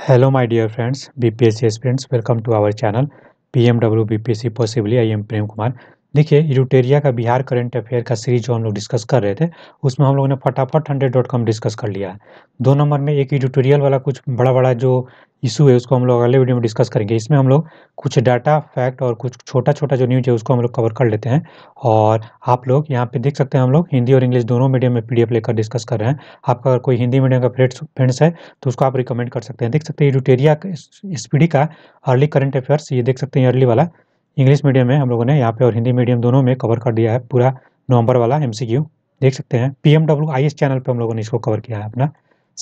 Hello my dear friends, BPSC aspirants, welcome to our channel PMW BPSC Possibly. I am Prem Kumar. देखिए यूटेरिया का Bihar current affair का series जो हम लोग डिस्कस कर रहे थे उसमें हम लोगों ने फटाफट हंड्रेड डॉट कॉम डिस्कस कर लिया है दो नंबर में एक यूटोरियल वाला कुछ बड़ा बड़ा जो इशू है उसको हम लोग अगले वीडियो में डिस्कस करेंगे इसमें हम लोग कुछ डाटा फैक्ट और कुछ छोटा छोटा जो न्यूज है उसको हम लोग कवर कर लेते हैं और आप लोग यहाँ पे देख सकते हैं हम लोग हिंदी और इंग्लिश दोनों मीडियम में पीडीएफ लेकर डिस्कस कर रहे हैं आपका अगर कोई हिंदी मीडियम का फ्रेंड्स फ्रेंड्स है तो उसको आप रिकमेंड कर सकते हैं देख सकते हैं यूटेरिया स्पीडी का अर्ली करंट अफेयर्स ये देख सकते हैं अर्ली वाला इंग्लिश मीडियम में हम लोगों ने यहाँ पे और हिंदी मीडियम दोनों में कवर कर दिया है पूरा नवंबर वाला एम देख सकते हैं पी एम चैनल पर हम लोगों ने इसको कवर किया है अपना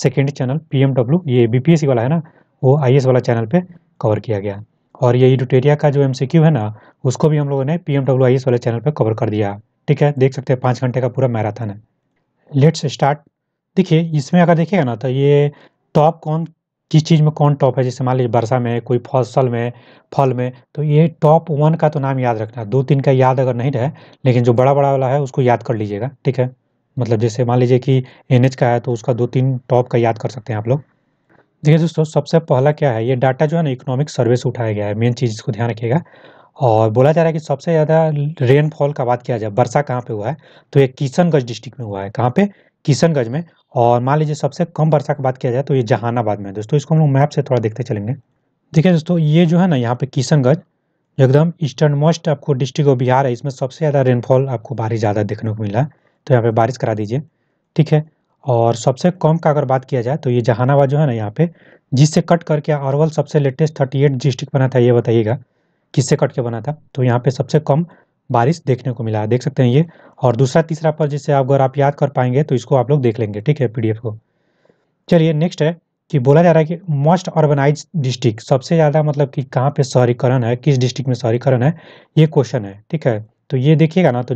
सेकेंड चैनल पी ये बी वाला है ना वो आई वाला चैनल पर कवर किया गया और ये एडिटेरिया का जो एम है ना उसको भी हम लोगों ने पी एम वाले चैनल पर कवर कर दिया ठीक है देख सकते हैं पाँच घंटे का पूरा मैराथन है लेट्स स्टार्ट देखिए इसमें अगर देखिएगा ना तो ये टॉप कौन किस चीज़ में कौन टॉप है जैसे मान लीजिए वर्षा में कोई फसल में फल में तो ये टॉप वन का तो नाम याद रखना दो तीन का याद अगर नहीं रहे लेकिन जो बड़ा बड़ा वाला है उसको याद कर लीजिएगा ठीक है मतलब जैसे मान लीजिए कि एन का है तो उसका दो तीन टॉप का याद कर सकते हैं आप लोग देखिए दोस्तों सबसे पहला क्या है ये डाटा जो है ना इकोनॉमिक सर्वे से उठाया गया है मेन चीज़ इसको ध्यान रखिएगा और बोला जा रहा है कि सबसे ज़्यादा रेनफॉल का बात किया जाए वर्षा कहाँ पे हुआ है तो ये किशनगंज डिस्ट्रिक्ट में हुआ है कहाँ पे किशनगंज में और मान लीजिए सबसे कम वर्षा की बात किया जाए तो ये जहानाबाद में है दोस्तों इसको हम लोग मैप से थोड़ा देखते चलेंगे देखिए दोस्तों ये जो है ना यहाँ पे किशनगंज एकदम ईस्टर्न मोस्ट आपको डिस्ट्रिक्ट ऑफ बिहार है इसमें सबसे ज़्यादा रेनफॉल आपको बारिश ज़्यादा देखने को मिला है तो यहाँ पे बारिश करा दीजिए ठीक है और सबसे कम का अगर बात किया जाए तो ये जहानाबाद जो है ना यहाँ पे जिससे कट करके अरवल सबसे लेटेस्ट थर्टी एट डिस्ट्रिक्ट बना था ये बताइएगा किससे कट के बना था तो यहाँ पे सबसे कम बारिश देखने को मिला है देख सकते हैं ये और दूसरा तीसरा पर जिससे आप अगर आप याद कर पाएंगे तो इसको आप लोग देख लेंगे ठीक है पीडीएफ को चलिए नेक्स्ट है कि बोला जा रहा है कि मोस्ट ऑर्गेनाइज डिस्ट्रिक्ट सबसे ज़्यादा मतलब कि कहाँ पे शहरीकरण है किस डिस्ट्रिक्ट में शहरीकरण है ये क्वेश्चन है ठीक है तो ये देखिएगा ना तो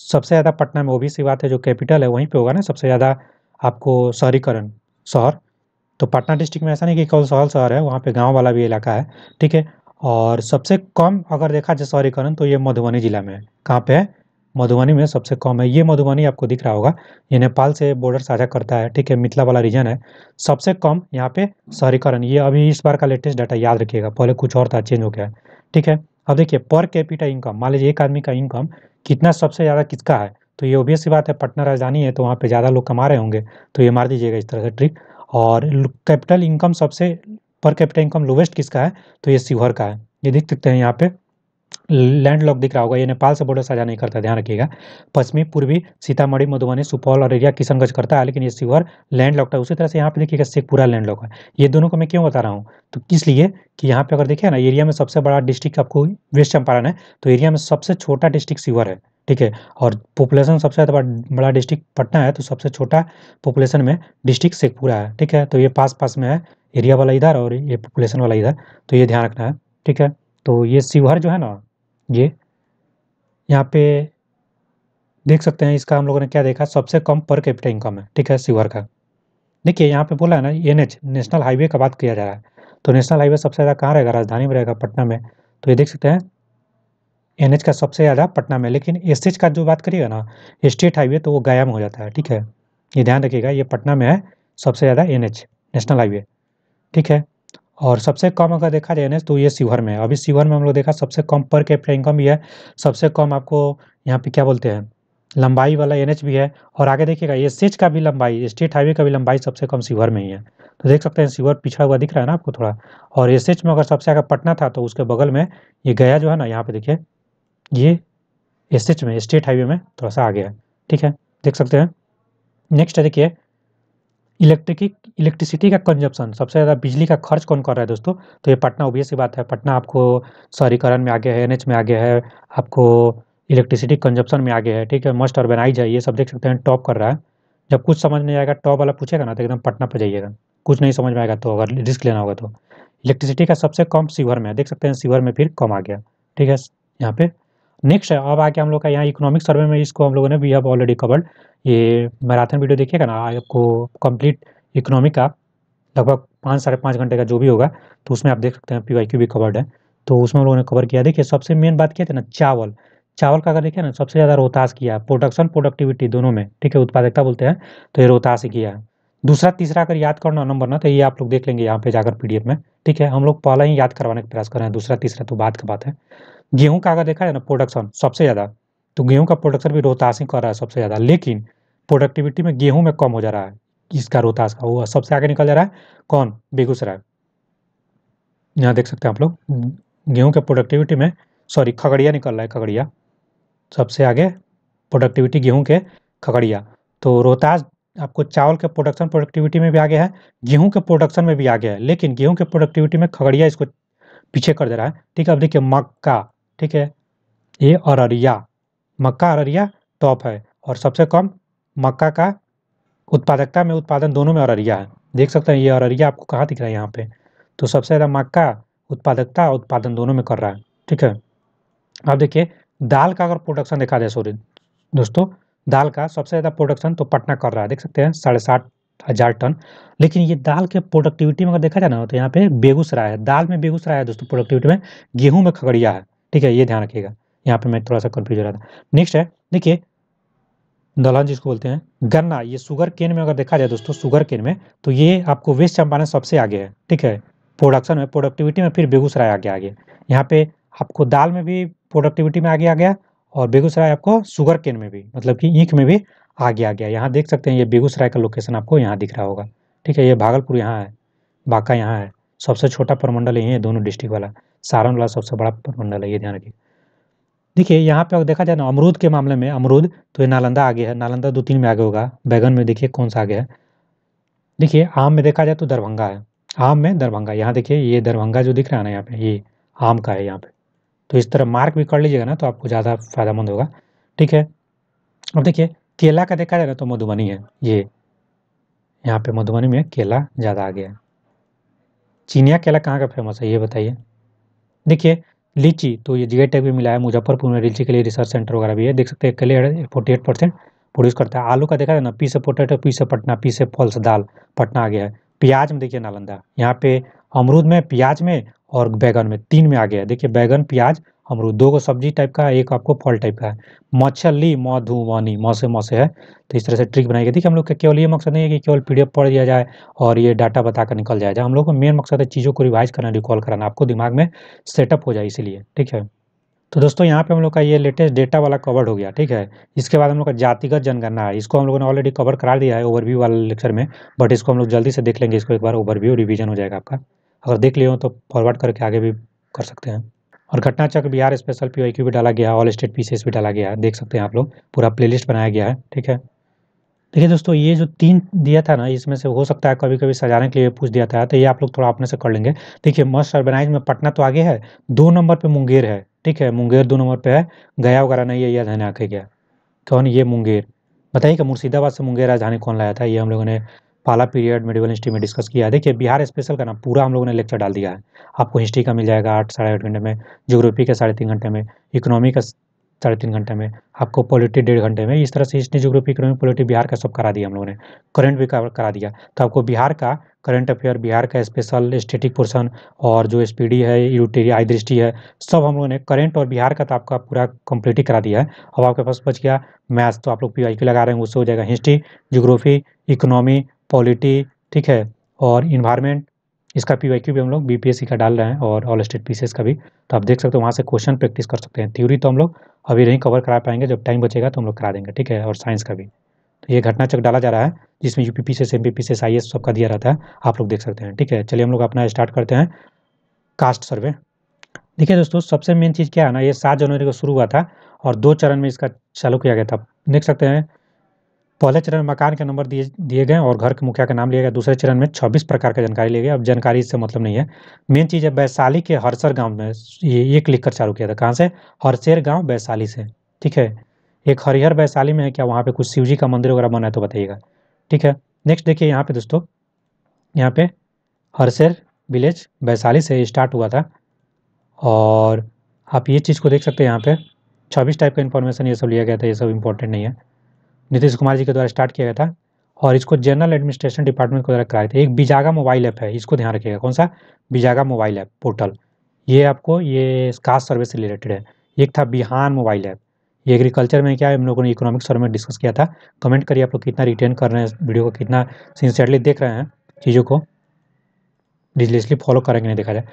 सबसे ज़्यादा पटना में ओबीसी बात है जो कैपिटल है वहीं पर होगा ना सबसे ज़्यादा आपको शहरीकरण शहर तो पटना डिस्ट्रिक्ट में ऐसा नहीं कि कौन सहल शहर है वहाँ पे गाँव वाला भी इलाका है ठीक है और सबसे कम अगर देखा जाए शहरीकरण तो ये मधुबनी ज़िला में है कहाँ पे है मधुबनी में सबसे कम है ये मधुबनी आपको दिख रहा होगा ये नेपाल से बॉर्डर साझा करता है ठीक है मिथिला वाला रीजन है सबसे कम यहाँ पे शहरीकरण ये अभी इस बार का लेटेस्ट डाटा याद रखिएगा पहले कुछ और था चेंज हो गया ठीक है अब देखिए पर कैपिटा इनकम मान लीजिए एक आदमी का इनकम कितना सबसे ज़्यादा किसका है तो ये ओबियस बात है पटना राजधानी है तो वहाँ पे ज़्यादा लोग कमा रहे होंगे तो ये मार दीजिएगा इस तरह से ट्रिक और कैपिटल इनकम सबसे पर कैपिटल इनकम लोवेस्ट किसका है तो ये सीहर का है ये देख सकते हैं यहाँ पे लैंड लॉक दिख रहा होगा ये नेपाल से बॉर्डर साझा नहीं करता ध्यान रखिएगा पश्चिमी पूर्वी सीतामढ़ी मधुबनी सुपौल और एरिया किशनगंज करता है लेकिन ये सीवर लैंड लॉक है उसी तरह से यहाँ पे देखिएगा शेखपुरा लैंड लॉक है ये दोनों को मैं क्यों बता रहा हूँ तो इसलिए कि यहाँ पे अगर देखिए ना एरिया में सबसे बड़ा डिस्ट्रिक्ट आपको वेस्ट चंपारण है तो एरिया में सबसे छोटा डिस्ट्रिक्ट शिवर है ठीक है और पॉपुलेशन सबसे बड़ा डिस्ट्रिक्ट पटना है तो सबसे छोटा पॉपुलेशन में डिस्ट्रिक्ट शेखपुरा है ठीक है तो ये पास पास में है एरिया वाला इधर और ये पॉपुलेशन वाला इधर तो ये ध्यान रखना है ठीक है तो ये शिवहर जो है ना ये यहाँ पे देख सकते हैं इसका हम लोगों ने क्या देखा सबसे कम पर कैपिटा इनकम है ठीक है शिवहर का देखिए यहाँ पे बोला है ना एन एच नेशनल हाईवे का बात किया जा रहा है तो नेशनल हाईवे सबसे ज़्यादा कहाँ रहेगा राजधानी में रहेगा पटना में तो ये देख सकते हैं एन का सबसे ज़्यादा पटना में लेकिन एस का जो बात करिएगा ना स्टेट हाईवे तो वो गया में हो जाता है ठीक है ये ध्यान रखिएगा ये पटना में है सबसे ज़्यादा एन नेशनल हाईवे ठीक है और सबसे कम अगर देखा जाए ना तो ये शिवहर में अभी शिवहर में हम लोग देखा सबसे कम पर कैपिटल इनकम भी है सबसे कम आपको यहाँ पे क्या बोलते हैं लंबाई वाला एन भी है और आगे देखिएगा ये सिच का भी लंबाई स्टेट हाईवे का भी लंबाई सबसे कम शिवर में ही है तो देख सकते हैं शिवर पिछड़ा हुआ दिख रहा है ना आपको थोड़ा और एस में अगर सबसे आगे पटना था तो उसके बगल में ये गया जो है ना यहाँ पे देखिए ये एस में स्टेट हाईवे में थोड़ा सा आ गया ठीक है देख सकते हैं नेक्स्ट देखिए इलेक्ट्रिक इलेक्ट्रिसिटी का कंजप्शन सबसे ज़्यादा बिजली का खर्च कौन कर रहा है दोस्तों तो ये पटना ओबीएस की बात है पटना आपको शहरीकरण में आगे है एनएच में आगे है आपको इलेक्ट्रिसिटी कंजप्शन में आगे है ठीक है मस्ट अर्बेनाइज है ये सब देख सकते हैं टॉप कर रहा है जब कुछ समझ नहीं आएगा टॉप वाला पूछेगा ना तो एकदम पटना पर जाइएगा कुछ नहीं समझ में आएगा तो अगर रिस्क लेना होगा तो इलेक्ट्रिसिटी का सबसे कम सीवर में है देख सकते हैं सीवर में फिर कम आ गया ठीक है यहाँ पे नेक्स्ट है अब आके हम लोग का यहाँ इकोनॉमिक सर्वे में इसको हम लोगों ने वी हैव ऑलरेडी कवर्ड ये मैराथन वीडियो देखिएगा ना आपको कंप्लीट इकोनॉमी का लगभग पाँच साढ़े पाँच घंटे का जो भी होगा तो उसमें आप देख सकते हैं पी क्यू भी कवर्ड है तो उसमें हम लोगों ने कवर किया देखिए सबसे मेन बात किया था ना चावल चावल का अगर देखें ना सबसे ज़्यादा रोहतास किया प्रोडक्शन प्रोडक्टिविटी दोनों में ठीक है उत्पादकता बोलते हैं तो ये रोहतास ही किया है दूसरा तीसरा अगर याद करना नंबर ना तो ये आप लोग देख लेंगे यहाँ पे जाकर पीडीएफ में ठीक है हम लोग पहला ही याद करवाने का प्रयास कर रहे हैं दूसरा तीसरा तो बात का बात है गेहूं का अगर देखा है ना प्रोडक्शन सबसे ज़्यादा तो गेहूं का प्रोडक्शन भी रोहतास ही कर रहा है सबसे ज़्यादा लेकिन प्रोडक्टिविटी में गेहूं में कम हो जा रहा है इसका रोहतास का वो सबसे आगे निकल जा रहा है कौन बेगूसराय यहाँ देख सकते हैं आप लोग गेहूँ के प्रोडक्टिविटी में सॉरी खगड़िया निकल रहा है खगड़िया सबसे आगे प्रोडक्टिविटी गेहूँ के खगड़िया तो रोहतास आपको चावल के प्रोडक्शन प्रोडक्टिविटी में भी आगे है गेहूँ के प्रोडक्शन में भी आगे है लेकिन गेहूँ के प्रोडक्टिविटी में खगड़िया इसको पीछे कर दे रहा है ठीक है अब देखिए मक्का ठीक है ये अररिया मक्का अररिया टॉप है और सबसे कम मक्का का उत्पादकता में उत्पादन दोनों में अररिया है देख सकते हैं ये अररिया आपको कहाँ दिख रहा है यहाँ पे तो सबसे ज़्यादा मक्का उत्पादकता और उत्पादन दोनों में कर रहा है ठीक है अब देखिए दाल का अगर प्रोडक्शन देखा जाए सॉरी दोस्तों दाल का सबसे ज़्यादा प्रोडक्शन तो पटना कर रहा है देख सकते हैं साढ़े सात हज़ार टन लेकिन ये दाल के प्रोडक्टिविटी में अगर देखा जाए ना तो यहाँ पे बेगूसराय है दाल में बेगूसराय है दोस्तों प्रोडक्टिविटी में गेहूँ में खगड़िया है ठीक है ये ध्यान रखिएगा यहाँ पे मैं थोड़ा सा कन्फ्यूज हो रहा था नेक्स्ट है देखिए दलहन जिसको बोलते हैं गन्ना ये शुगर केन में अगर देखा जाए दोस्तों सुगर केन में तो ये आपको वेस्ट चंपारण सबसे आगे है ठीक है प्रोडक्शन में प्रोडक्टिविटी में फिर बेगूसराय आगे आगे यहाँ पे आपको दाल में भी प्रोडक्टिविटी में आगे आ गया और बेगूसराय आपको सुगर केन में भी मतलब कि ईख में भी आगे आ गया यहाँ देख सकते हैं ये बेगूसराय का लोकेशन आपको यहाँ दिख रहा होगा ठीक है ये भागलपुर यहाँ है बाका यहाँ है सबसे छोटा प्रमंडल यही है दोनों डिस्ट्रिक्ट वाला सारण वाला सबसे बड़ा प्रमंडल है ये ध्यान रखिए देखिए यहाँ पे अगर देखा जाए ना अमरूद के मामले में अमरूद तो ये नालंदा आगे है नालंदा दो तीन में आगे होगा बैगन में देखिए कौन सा आगे है देखिए आम में देखा जाए तो दरभंगा है आम में दरभंगा यहाँ देखिए ये दरभंगा जो दिख रहा है ना यहाँ पे ये आम का है यहाँ पे तो इस तरह मार्क भी कर लीजिएगा ना तो आपको ज़्यादा फायदेमंद होगा ठीक है अब देखिए केला का देखा जाए ना तो मधुबनी है ये यहाँ पे मधुबनी में केला ज़्यादा आ गया है चीनिया केला कहाँ का फेमस है ये बताइए देखिए लीची तो ये जी टैग भी मिला है मुजफ्फरपुर में लीची के लिए रिसर्च सेंटर वगैरह भी है देख सकते हैं कलियर फोर्टी एट परसेंट प्रोड्यूस करता है आलू का देखा है ना पी से पोटेटो पी से पटना पी से फल से दाल पटना आ गया है प्याज में देखिए नालंदा यहाँ पे अमरूद में प्याज में और बैगन में तीन में आ गया देखिए बैगन प्याज अमरूद दो को सब्जी टाइप का है एक आपको फल टाइप का है मछली मधुबनी मौ मौसे है तो इस तरह से ट्रिक बनाई गई देखिए हम लोग का केवल ये मकसद नहीं है कि केवल पी पढ़ दिया जाए और ये डाटा बताकर निकल जाए हम लोग को मेन मकसद है चीज़ों को रिवाइज करना रिकॉल कराना आपको दिमाग में सेटअप हो जाए इसीलिए ठीक है तो दोस्तों यहाँ पे हम लोग का ये लेटेस्ट डेटा वाला कवर हो गया ठीक है इसके बाद हम लोग का जातिगत जनगणना है इसको हम लोगों ने ऑलरेडी कवर करा दिया है ओवरव्यू वाले लेक्चर में बट इसको हम लोग जल्दी से देख लेंगे इसको एक बार ओवरव्यू रिवीजन हो जाएगा आपका अगर देख लिए हो तो फॉरवर्ड करके आगे भी कर सकते हैं और चक्र बिहार स्पेशल पी भी डाला गया है ऑल स्टेट पीसीएस भी डाला गया है देख सकते हैं आप लोग पूरा प्लेलिस्ट बनाया गया है ठीक है देखिए दोस्तों ये जो तीन दिया था ना इसमें से हो सकता है कभी कभी सजाने के लिए पूछ दिया था तो ये आप लोग थोड़ा अपने से कर लेंगे देखिए मस्ट अर्बेनाइज में पटना तो आगे है दो नंबर पे मुंगेर है ठीक है मुंगेर दो नंबर पे है गया वगैरह नहीं है यह धन्य आके गया कौन ये मुंगेर बताइए कि मुर्शिदाबाद से मुंगेर राजधानी कौन लाया था ये हम लोगों ने पाला पीरियड मेडिकल हिस्ट्री में डिस्कस किया है देखिए बिहार स्पेशल का ना पूरा हम लोगों ने लेक्चर डाल दिया है आपको हिस्ट्री का मिल जाएगा आठ साढ़े आठ घंटे में जोग्राफी का साढ़े तीन घंटे में इकोनॉमी का साढ़े तीन घंटे में आपको पॉलिटी डेढ़ घंटे में इस तरह से history geography economy polity Bihar का सब करा दिया हम लोगों ने करंट भी कवर करा दिया तो आपको बिहार का करंट अफेयर बिहार का स्पेशल स्टेटिक पोर्सन और जो एस है यूटेरिया आई दृष्टि है सब हम लोगों ने करंट और बिहार का तो आपका पूरा कम्प्लीट ही करा दिया है अब आपके पास बच गया मैथ्स तो आप लोग पी लगा रहे हैं उससे हो जाएगा हिस्ट्री जोग्राफी इकोनॉमी पॉलिटी ठीक है और इन्वायरमेंट इसका पी वाई क्यू भी हम लोग बीपीएससी का डाल रहे हैं और ऑल स्टेट पी का भी तो आप देख सकते हो वहाँ से क्वेश्चन प्रैक्टिस कर सकते हैं थ्योरी तो हम लोग अभी नहीं कवर करा पाएंगे जब टाइम बचेगा तो हम लोग करा देंगे ठीक है और साइंस का भी तो ये घटना चक डाला जा रहा है जिसमें U P S M P S I सबका दिया रहता है आप लोग देख सकते हैं ठीक है चलिए हम लोग अपना स्टार्ट करते हैं कास्ट सर्वे देखिए दोस्तों सबसे मेन चीज़ क्या है ना ये सात जनवरी को शुरू हुआ था और दो चरण में इसका चालू किया गया था देख सकते हैं पहले चरण में मकान के नंबर दिए दिए गए और घर के मुखिया का नाम लिया गया दूसरे चरण में 26 प्रकार का जानकारी लिया गया अब जानकारी इससे मतलब नहीं है मेन चीज़ है वैशाली के हरसर गांव में ये एक लिख कर चालू किया था कहाँ से हरसेर गांव वैशाली से ठीक है एक हरिहर वैशाली में है क्या वहाँ पे कुछ शिव जी का मंदिर वगैरह बना है तो बताइएगा ठीक है नेक्स्ट देखिए यहाँ पे दोस्तों यहाँ पे हरसेर विलेज वैशाली से स्टार्ट हुआ था और आप ये चीज़ को देख सकते हैं यहाँ पे छब्बीस टाइप का इन्फॉर्मेशन ये सब लिया गया था ये सब इम्पोर्टेंट नहीं है नीतीश कुमार जी के द्वारा स्टार्ट किया गया था और इसको जनरल एडमिनिस्ट्रेशन डिपार्टमेंट के द्वारा कराया था एक बिजागा मोबाइल ऐप है इसको ध्यान रखिएगा कौन सा बिजागा मोबाइल ऐप पोर्टल ये आपको ये कास्ट सर्वे से रिलेटेड है एक था बिहान मोबाइल ऐप ये एग्रीकल्चर में क्या है हम लोगों ने इकोनॉमिक सर्वे में डिस्कस किया था कमेंट करिए आप लोग कितना रिटेन कर रहे हैं वीडियो को कितना सिंसियरली देख रहे हैं चीज़ों को रिजलियसली फॉलो करेंगे नहीं देखा जाए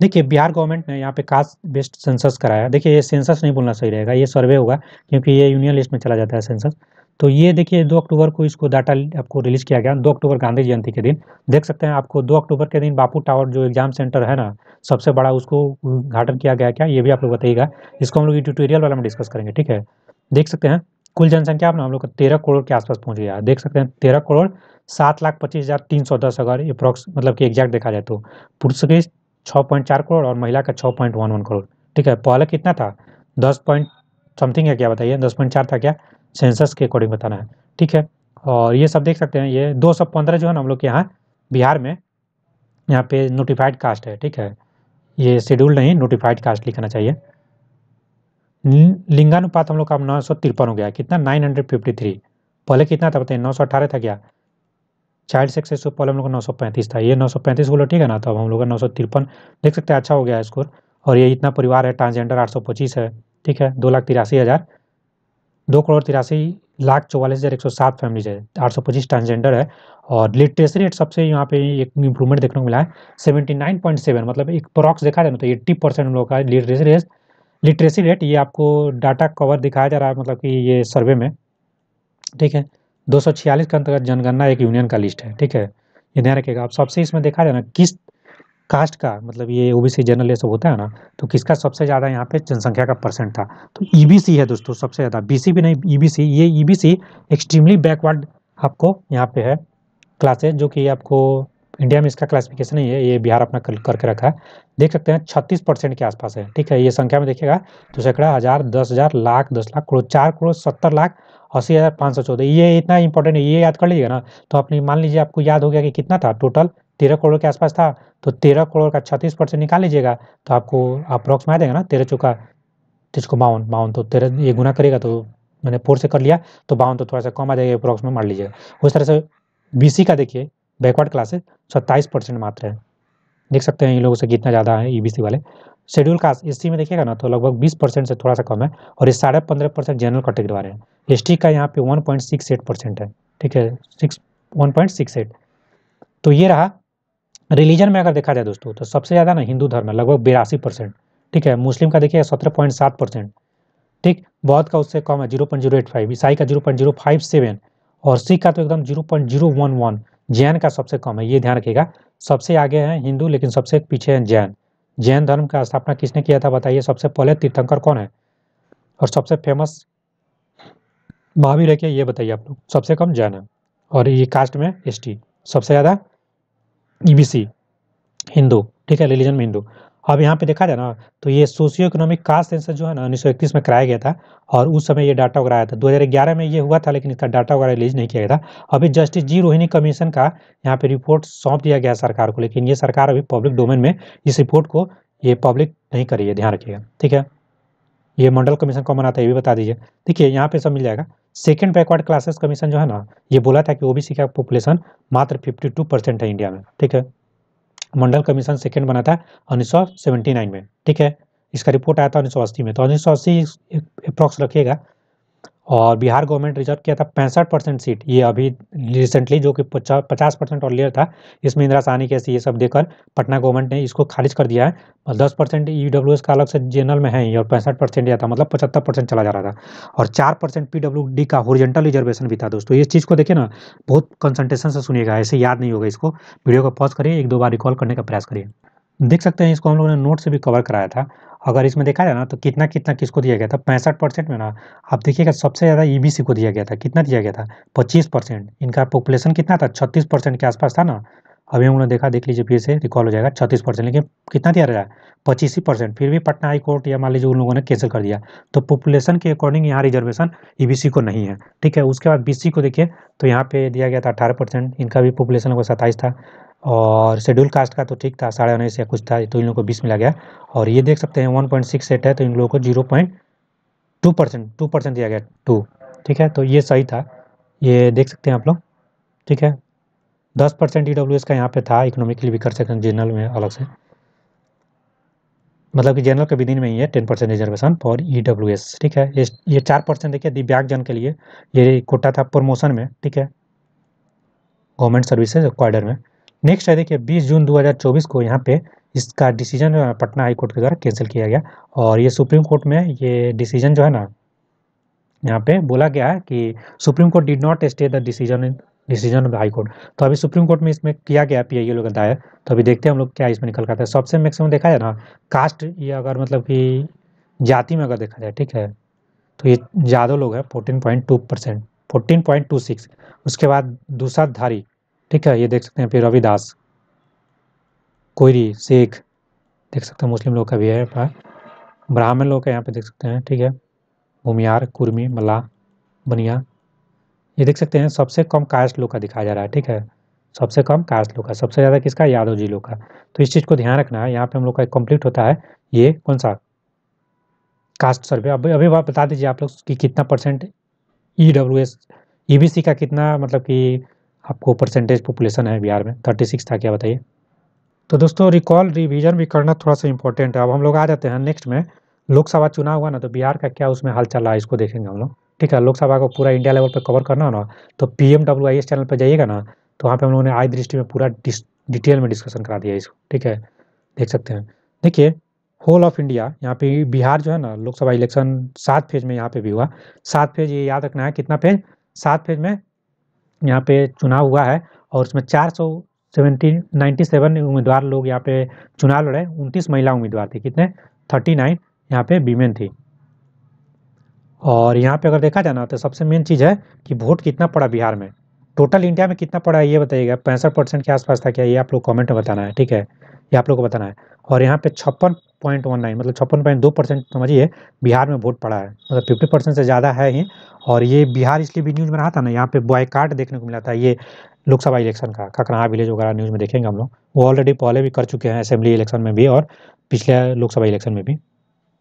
देखिए बिहार गवर्नमेंट ने यहाँ पे कास्ट बेस्ड सेंसस कराया देखिए ये सेंसस नहीं बोलना सही रहेगा ये सर्वे होगा क्योंकि ये यूनियन लिस्ट में चला जाता है सेंसस तो ये देखिए दो अक्टूबर को इसको डाटा आपको रिलीज किया गया दो अक्टूबर गांधी जयंती के दिन देख सकते हैं आपको दो अक्टूबर के दिन बापू टावर जो एग्जाम सेंटर है ना सबसे बड़ा उसको उद्घाटन किया गया क्या ये भी आप लोग बताइएगा इसको हम लोग ट्यूटोरियल वाला में डिस्कस करेंगे ठीक है देख सकते हैं कुल जनसंख्या अपना हम लोग का तेरह करोड़ के आसपास पहुंच गया देख सकते हैं तेरह करोड़ सात लाख पच्चीस हज़ार तीन सौ दस अगर अप्रॉक्स मतलब कि एग्जैक्ट देखा जाए तो पुरुष के छः पॉइंट चार करोड़ और महिला का छः पॉइंट वन वन करोड़ ठीक है पहले कितना था दस पॉइंट समथिंग है क्या बताइए दस पॉइंट चार था क्या सेंसस के अकॉर्डिंग बताना है ठीक है और ये सब देख सकते हैं ये दो सौ पंद्रह जो है ना हम लोग के यहाँ बिहार में यहाँ पे नोटिफाइड कास्ट है ठीक है ये शेड्यूल नहीं नोटिफाइड कास्ट लिखना चाहिए लिंगानुपात हम लोग का नौ सौ तिरपन हो गया कितना नाइन हंड्रेड फिफ्टी थ्री पहले कितना था बताइए नौ सौ अठारह था क्या चाइल्ड सेक्स रेशियो पहले हम लोग का नौ सौ पैंतीस था ये नौ सौ पैंतीस बोलो ठीक है ना तो हम लोग का नौ सौ तिरपन देख सकते हैं अच्छा हो गया स्कोर और ये इतना परिवार है ट्रांसजेंडर आठ सौ पच्चीस है ठीक है दो लाख तिरासी हज़ार दो करोड़ तिरासी लाख चौवालीस हज़ार एक सौ सात फैमिलीज है आठ सौ पच्चीस ट्रांसजेंडर है और लिटरेसी रेट सबसे यहाँ पे एक इंप्रूवमेंट देखने को मिला है सेवेंटी नाइन पॉइंट सेवन मतलब एक प्रॉक्स देखा जाए ना तो एट्टी परसेंट हम लोग का लिटरेसी रेट लिटरेसी रेट ये आपको डाटा कवर दिखाया जा रहा है मतलब कि ये सर्वे में ठीक है दो सौ छियालीस के अंतर्गत जनगणना एक यूनियन का लिस्ट है ठीक है ये ध्यान रखिएगा आप सबसे इसमें देखा जाए ना किस कास्ट का मतलब ये ओबीसी जनरल ये सब होता है ना तो किसका सबसे ज़्यादा यहाँ पे जनसंख्या का परसेंट था तो ईबीसी e है दोस्तों सबसे ज़्यादा बीसी भी नहीं ईबीसी e ये ईबीसी एक्सट्रीमली बैकवर्ड आपको यहाँ पे है क्लासेज जो कि आपको इंडिया में इसका क्लासिफिकेशन नहीं है ये बिहार अपना करके रखा है देख सकते हैं छत्तीस परसेंट के आसपास है ठीक है ये संख्या में देखिएगा तो सैकड़ा हज़ार दस हज़ार लाख दस लाख करोड़ चार करोड़ सत्तर लाख अस्सी हज़ार पाँच सौ चौदह ये इतना इंपॉर्टेंट है ये याद कर लीजिएगा ना तो आपने मान लीजिए आपको याद हो गया कि कितना था टोटल तेरह करोड़ के आसपास था तो तेरह करोड़ का छत्तीस परसेंट निकाल लीजिएगा तो आपको अप्रोक्स में आ जाएगा ना तेरह चौका को बावन बावन तो तेरह ये गुना करेगा तो मैंने फोर से कर लिया तो बावन तो थोड़ा सा कम आ जाएगा अप्रोक्स में मार लीजिएगा उस तरह से बी का देखिए बैकवर्ड क्लासेज सत्ताईस परसेंट मात्र है देख सकते हैं इन लोगों से कितना ज़्यादा है ई e वाले शेड्यूल कास्ट एस में देखिएगा ना तो लगभग 20 परसेंट से थोड़ा सा कम है और ये साढ़े पंद्रह परसेंट जनरल कैटेगरी वाले हैं एस का यहाँ पे 1.68 परसेंट है ठीक है सिक्स एट तो ये रहा रिलीजन में अगर देखा जाए दोस्तों तो सबसे ज़्यादा ना हिंदू धर्म है लगभग बिरासी परसेंट ठीक है मुस्लिम का देखिए सत्रह पॉइंट सात परसेंट ठीक बौद्ध का उससे कम है zero point zero eight five ईसाई का zero point zero five seven और सिख का तो एकदम zero point zero one one जैन का सबसे कम है ये ध्यान रखिएगा सबसे आगे हैं हिंदू लेकिन सबसे पीछे हैं जैन जैन धर्म का स्थापना किसने किया था बताइए सबसे पहले तीर्थंकर कौन है और सबसे फेमस महावीर है क्या ये बताइए आप लोग सबसे कम जैन है और ये कास्ट में एस सबसे ज़्यादा ईबीसी e हिंदू ठीक है रिलीजन में हिंदू अब यहाँ पे देखा जाए ना तो ये सोशियो इकोनॉमिक कास्ट सेंसर जो है ना उन्नीस में कराया गया था और उस समय ये डाटा वगैरह आया था 2011 में ये हुआ था लेकिन इसका डाटा वगैरह रिलीज नहीं किया गया था अभी जस्टिस जी रोहिणी कमीशन का यहाँ पे रिपोर्ट सौंप दिया गया सरकार को लेकिन ये सरकार अभी पब्लिक डोमेन में इस रिपोर्ट को ये पब्लिक नहीं करिए ध्यान रखिएगा ठीक है ये मंडल कमीशन कौन बनाता है ये भी बता दीजिए देखिए यहाँ पे सब मिल जाएगा सेकेंड बैकवर्ड क्लासेस कमीशन जो है ना ये बोला था कि ओबीसी का पॉपुलेशन मात्र 52 परसेंट है इंडिया में ठीक है मंडल कमीशन सेकेंड बना था उन्नीस में ठीक है इसका रिपोर्ट आया था उन्नीस में तो उन्नीस सौ अस्सी रखिएगा और बिहार गवर्नमेंट रिजर्व किया था पैंसठ परसेंट सीट ये अभी रिसेंटली जो कि पचास परसेंट ऑलियर था इसमें इंदिरा साहनी कैसे ये सब देकर पटना गवर्नमेंट ने इसको खारिज कर दिया है और दस परसेंट ई e का अलग से जनरल में है ही और पैंसठ परसेंट या था मतलब पचहत्तर परसेंट चला जा रहा था और चार परसेंट पी का होरिजेंटल रिजर्वेशन भी था दोस्तों इस चीज़ को देखिए ना बहुत कंसनट्रेशन से सुनिएगा ऐसे याद नहीं होगा इसको वीडियो को पॉज करिए एक दो बार रिकॉल करने का प्रयास करिए देख सकते हैं इसको हम लोगों ने नोट से भी कवर कराया था अगर इसमें देखा जाए ना तो कितना कितना किसको दिया गया था पैंसठ परसेंट में ना आप देखिएगा सबसे ज़्यादा ईबीसी e को दिया गया था कितना दिया गया था पच्चीस परसेंट इनका पॉपुलेशन कितना था छत्तीस परसेंट के आसपास था ना अभी हम ने देखा देख लीजिए फिर से रिकॉल हो जाएगा छत्तीस परसेंट लेकिन कितना दिया रहा है पच्चीस ही परसेंट फिर भी पटना हाई कोर्ट या मान लीजिए उन लोगों ने कैंसिल कर दिया तो पॉपुलेशन के अकॉर्डिंग यहाँ रिजर्वेशन ईबीसी e को नहीं है ठीक है उसके बाद बीसी को देखिए तो यहाँ पे दिया गया था अठारह परसेंट इनका भी पॉपुलेशन लगभग सत्ताईस था और शेड्यूल कास्ट का तो ठीक था साढ़े उन्नीस या कुछ था तो इन लोगों को बीस मिला गया और ये देख सकते हैं वन पॉइंट सिक्स सेट है तो इन लोगों को zero point two percent two percent दिया गया टू ठीक है तो ये सही था ये देख सकते हैं आप लोग ठीक है दस परसेंट ई e का यहाँ पर था इकोनॉमिकली भी कर सकते हैं जनरल में अलग से मतलब कि जनरल के विदिन में ही है ten percent reservation for E W S ठीक है ये ये चार परसेंट देखिए जन के लिए ये कोटा था प्रमोशन में ठीक है गवर्नमेंट सर्विसेज क्वार्टर में नेक्स्ट है देखिए 20 जून 2024 को यहाँ पे इसका डिसीजन जो है पटना हाई कोर्ट के द्वारा कैंसिल किया गया और ये सुप्रीम कोर्ट में ये डिसीजन जो है ना यहाँ पे बोला गया है कि supreme court did not stay the decision decision of the high court तो अभी सुप्रीम कोर्ट में इसमें किया गया पी आई लोग दायर तो अभी देखते हैं हम लोग क्या इसमें निकल करता है सबसे मैक्सिमम देखा जाए ना कास्ट ये अगर मतलब कि जाति में अगर देखा जाए ठीक है तो ये ज़्यादा लोग हैं fourteen point two percent fourteen point two six उसके बाद दूसरा धारी ठीक है ये देख सकते हैं फिर रविदास कोयरी सिख देख सकते हैं मुस्लिम लोग का भी है ब्राह्मण लोग का यहाँ पे देख सकते हैं ठीक है भूमियार कुर्मी मल्ला बनिया ये देख सकते हैं सबसे कम कास्ट लोग का दिखाया जा रहा है ठीक है सबसे कम कास्ट लोग का सबसे ज़्यादा किसका यादव जी लोग का तो इस चीज़ को ध्यान रखना है यहाँ पे हम लोग का कंप्लीट होता है ये कौन सा कास्ट सर्वे अभी अभी बता दीजिए आप लोग कि कितना percent E W S E B C का कितना मतलब कि आपको परसेंटेज पॉपुलेशन है बिहार में थर्टी सिक्स था क्या बताइए तो दोस्तों रिकॉल रिवीजन भी करना थोड़ा सा इंपॉर्टेंट है अब हम लोग आ जाते हैं नेक्स्ट में लोकसभा चुनाव हुआ ना तो बिहार का क्या उसमें हाल चल रहा है इसको देखेंगे हम लोग ठीक है लोकसभा को पूरा इंडिया लेवल पर कवर करना हो ना तो P M W I S channel पर जाइएगा ना तो वहाँ पे हम लोगों ने आई दृष्टि में पूरा डिटेल में डिस्कशन करा दिया इसको ठीक है देख सकते हैं देखिए होल ऑफ इंडिया यहाँ पे बिहार जो है ना लोकसभा इलेक्शन सात फेज में यहाँ पे भी हुआ सात फेज ये याद रखना है कितना फेज सात फेज में यहाँ पे चुनाव हुआ है और उसमें चार सौ सेवेंटी नाइन्टी सेवन उम्मीदवार लोग यहाँ पे चुनाव लड़े उनतीस महिला उम्मीदवार थी कितने थर्टी नाइन यहाँ पे वीमेन थी और यहाँ पे अगर देखा जाना तो सबसे मेन चीज़ है कि वोट कितना पड़ा बिहार में टोटल इंडिया में कितना पड़ा है ये बताइएगा पैंसठ परसेंट के आसपास था क्या ये आप लोग कमेंट में बताना है ठीक है ये आप लोग को बताना है और यहाँ पे छप्पन पॉइंट वन नाइन मतलब छप्पन पॉइंट दो परसेंट समझिए बिहार में वोट पड़ा है मतलब फिफ्टी परसेंट से ज़्यादा है ही और ये बिहार इसलिए भी न्यूज़ में रहा था ना यहाँ पे बॉयकाट देखने को मिला था ये लोकसभा इलेक्शन का ककरहा विलेज वगैरह न्यूज़ में देखेंगे हम लोग वो ऑलरेडी पहले भी कर चुके हैं असेंबली इलेक्शन में भी और पिछले लोकसभा इलेक्शन में भी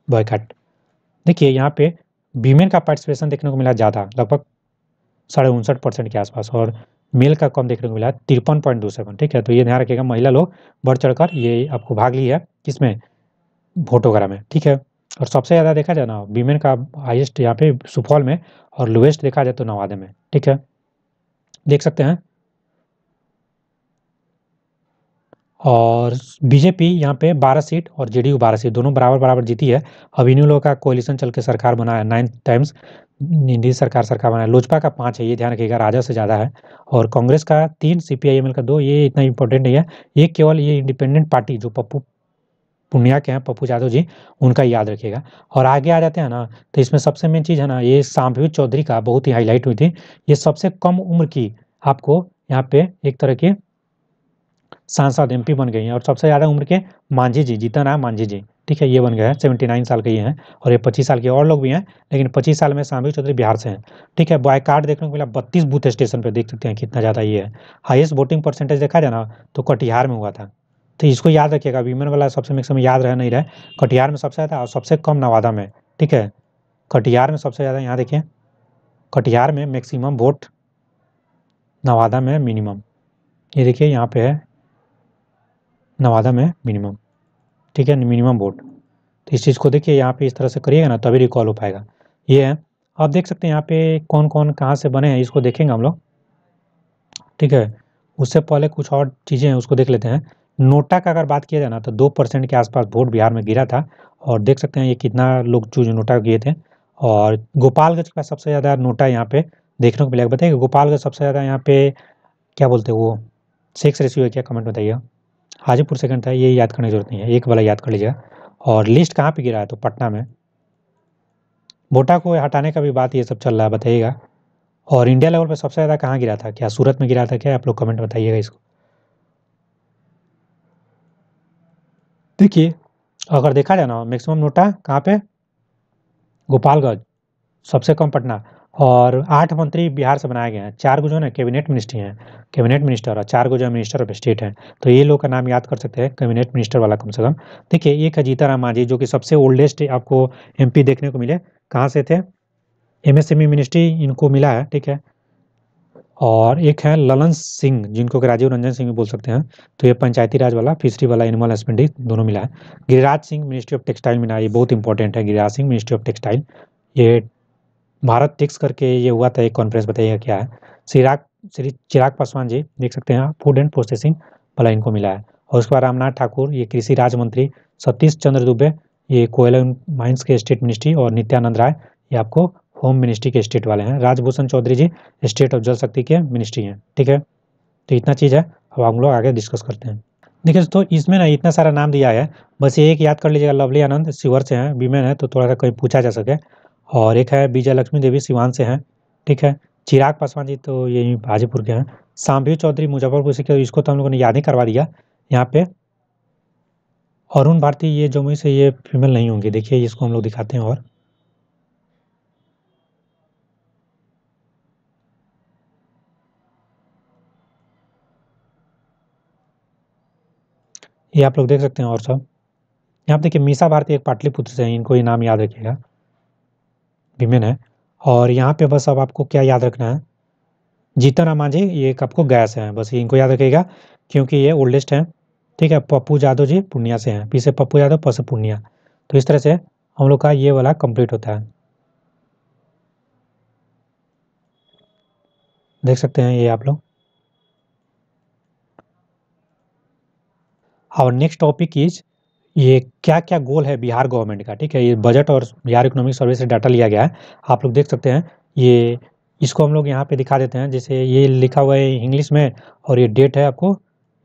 बॉयकाट देखिए यहाँ पे वीमेन का पार्टिसिपेशन देखने को मिला ज़्यादा लगभग साढ़े उनसठ परसेंट के आसपास और मेल का कम देखने को मिला है तिरपन पॉइंट दो सेवन ठीक है तो ये ध्यान रखिएगा महिला लोग बढ़ चढ़ कर ये आपको भाग ली है किसमें वगैरह में ठीक है और सबसे ज़्यादा देखा जाए ना वीमेन का हाइएस्ट यहाँ पे सुपौल में और लोएस्ट देखा जाए तो नवादे में ठीक है देख सकते हैं और बीजेपी यहाँ पे 12 सीट और जेडीयू 12 सीट दोनों बराबर बराबर जीती है अब इन्हीं लोगों का कोलिशन चल के सरकार बना है नाइन टाइम्स नीतीश सरकार सरकार बना है लोजपा का पाँच है ये ध्यान रखिएगा राजा से ज़्यादा है और कांग्रेस का तीन सी पी का दो ये इतना इंपॉर्टेंट नहीं है ये केवल ये इंडिपेंडेंट पार्टी जो पप्पू पुनिया के हैं पप्पू यादव जी उनका याद रखिएगा और आगे आ जाते हैं ना तो इसमें सबसे मेन चीज़ है ना ये सांभवी चौधरी का बहुत ही हाईलाइट हुई थी ये सबसे कम उम्र की आपको यहाँ पे एक तरह की सांसद एमपी बन गई हैं और सबसे ज़्यादा उम्र के मांझी जी जीतन राम मांझी जी ठीक है ये बन गए हैं सेवेंटी नाइन साल के ये हैं और ये पच्चीस साल के और लोग भी हैं लेकिन पच्चीस साल में शामिल चौधरी बिहार से हैं ठीक है बॉय कार्ड देखने को मिला बत्तीस बूथ स्टेशन पर देख सकते हैं कितना ज़्यादा ये है हाइस्ट वोटिंग परसेंटेज देखा जाए ना तो कटिहार में हुआ था तो इसको याद रखिएगा वीमेन वाला सबसे मैक्सिमम याद रहे नहीं रहे कटिहार में सबसे ज़्यादा और सबसे कम नवादा में ठीक है कटिहार में सबसे ज़्यादा यहाँ देखिए कटिहार में मैक्सिमम वोट नवादा में मिनिमम ये देखिए यहाँ पे है नवादा में मिनिमम ठीक है मिनिमम वोट तो इस चीज़ को देखिए यहाँ पे इस तरह से करिएगा ना तभी रिकॉल हो पाएगा ये है आप देख सकते हैं यहाँ पे कौन कौन कहाँ से बने हैं इसको देखेंगे हम लोग ठीक है उससे पहले कुछ और चीज़ें हैं उसको देख लेते हैं नोटा का अगर बात किया जाए ना तो दो परसेंट के आसपास वोट बिहार में गिरा था और देख सकते हैं ये कितना लोग चूज नोटा किए थे और गोपालगंज का सबसे ज़्यादा नोटा यहाँ पे देखने को मिलेगा बताइए गोपालगंज सबसे ज़्यादा यहाँ पे क्या बोलते हैं वो सेक्स रेशियो है क्या कमेंट बताइए हाजीपुर सेकंड था ये याद करने की जरूरत नहीं है एक वाला याद कर लीजिएगा और लिस्ट कहाँ पे गिरा है तो पटना में बोटा को हटाने का भी बात ये सब चल रहा है बताइएगा और इंडिया लेवल पर सबसे ज़्यादा कहाँ गिरा था क्या सूरत में गिरा था क्या आप लोग कमेंट बताइएगा इसको देखिए अगर देखा जाए ना मैक्सिमम नोटा कहाँ पे गोपालगंज सबसे कम पटना और आठ मंत्री बिहार से बनाए गए हैं चार को जो है ना कैबिनेट मिनिस्ट्री हैं कैबिनेट मिनिस्टर और चार को जो है मिनिस्टर ऑफ स्टेट हैं तो ये लोग का नाम याद कर सकते हैं कैबिनेट मिनिस्टर वाला कम से कम देखिए एक है जीताराम मांझी जो कि सबसे ओल्डेस्ट आपको एम देखने को मिले कहाँ से थे एमएसएमई e मिनिस्ट्री इनको मिला है ठीक है और एक है ललन सिंह जिनको राजीव रंजन सिंह भी बोल सकते हैं तो ये पंचायती राज वाला फिशरी वाला एनिमल हस्बेंड्री दोनों मिला है Giriraj Singh ministry of textile मिला ये बहुत इंपॉर्टेंट है Giriraj Singh ministry of textile ये भारत टिक्स करके ये हुआ था एक कॉन्फ्रेंस बताइएगा क्या है चिराग श्री चिराग पासवान जी देख सकते हैं फूड एंड प्रोसेसिंग भला इनको मिला है और उसके बाद रामनाथ ठाकुर ये कृषि राज्य मंत्री सतीश चंद्र दुबे ये कोयला माइंस के स्टेट मिनिस्ट्री और नित्यानंद राय ये आपको होम मिनिस्ट्री के स्टेट वाले हैं राजभूषण चौधरी जी स्टेट ऑफ जल शक्ति के मिनिस्ट्री हैं ठीक है तो इतना चीज़ है अब हम लोग आगे डिस्कस करते हैं देखिए दोस्तों इसमें ना इतना सारा नाम दिया है बस ये एक याद कर लीजिएगा लवली आनंद शिवर से हैं वीमेन है तो थोड़ा सा कहीं पूछा जा सके और एक है विजय लक्ष्मी देवी सिवान से हैं ठीक है चिराग पासवान जी तो ये हाजीपुर के हैं सांभी चौधरी मुजफ्फरपुर से इसको तो हम लोगों ने याद ही करवा दिया यहाँ पे अरुण भारती ये जमुई से ये फीमेल नहीं होंगे देखिए इसको हम लोग दिखाते हैं और ये आप लोग देख सकते हैं और सब यहाँ देखिए मीसा भारती एक पाटलिपुत्र से हैं इनको ये नाम याद रखिएगा गिवन है और यहाँ पे बस अब आपको क्या याद रखना है जीतन मांझी ये एक आपको गैस है बस इनको याद रखिएगा क्योंकि ये ओल्डेस्ट हैं ठीक है पप्पू यादव जी पूर्णिया से हैं पीछे पप्पू यादव पस पूर्णिया तो इस तरह से हम लोग का ये वाला कंप्लीट होता है देख सकते हैं ये आप लोग और नेक्स्ट टॉपिक इज ये क्या-क्या गोल है बिहार गवर्नमेंट का ठीक है ये बजट और बिहार इकोनॉमिक सर्विस से डाटा लिया गया है आप लोग देख सकते हैं ये इसको हम लोग यहाँ पे दिखा देते हैं जैसे ये लिखा हुआ है इंग्लिश में और ये डेट है आपको